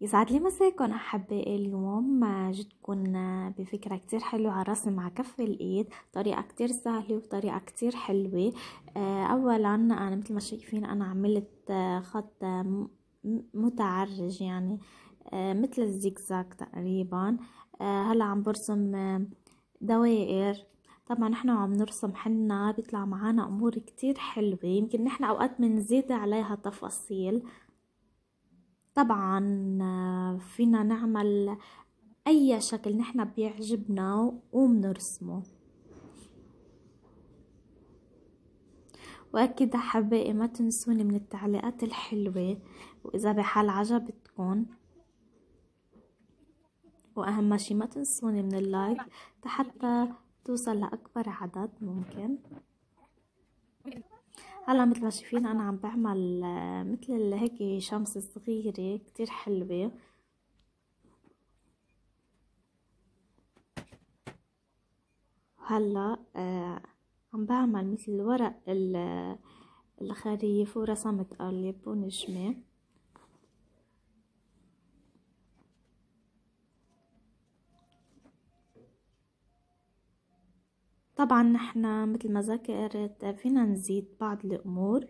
يسعد لي مساكن احبائي اليوم جيتكن بفكره كتير حلوه على الرسم مع كف الايد طريقه كتير سهله وطريقه كتير حلوه آه، اولا انا مثل ما شايفين انا عملت آه، خط متعرج يعني آه، مثل الزيكزاك تقريبا هلا عم برسم دوائر طبعا نحن وعم نرسم حنا بيطلع معانا امور كتير حلوه يمكن نحن اوقات بنزيد عليها تفاصيل طبعا فينا نعمل اي شكل نحن بيعجبنا وبنرسمه واكيد حبايبي ما تنسوني من التعليقات الحلوة واذا بحال عجبتكم واهم شي ما تنسوني من اللايك حتى توصل لاكبر عدد ممكن هلا مثل ما شايفين انا عم بعمل آه، مثل هيك شمس صغيرة كتير حلوة هلا آه، عم بعمل مثل ورق آه، الخريف ورسمت قلب ونجمة طبعا نحنا مثل ما ذكرت فينا نزيد بعض الامور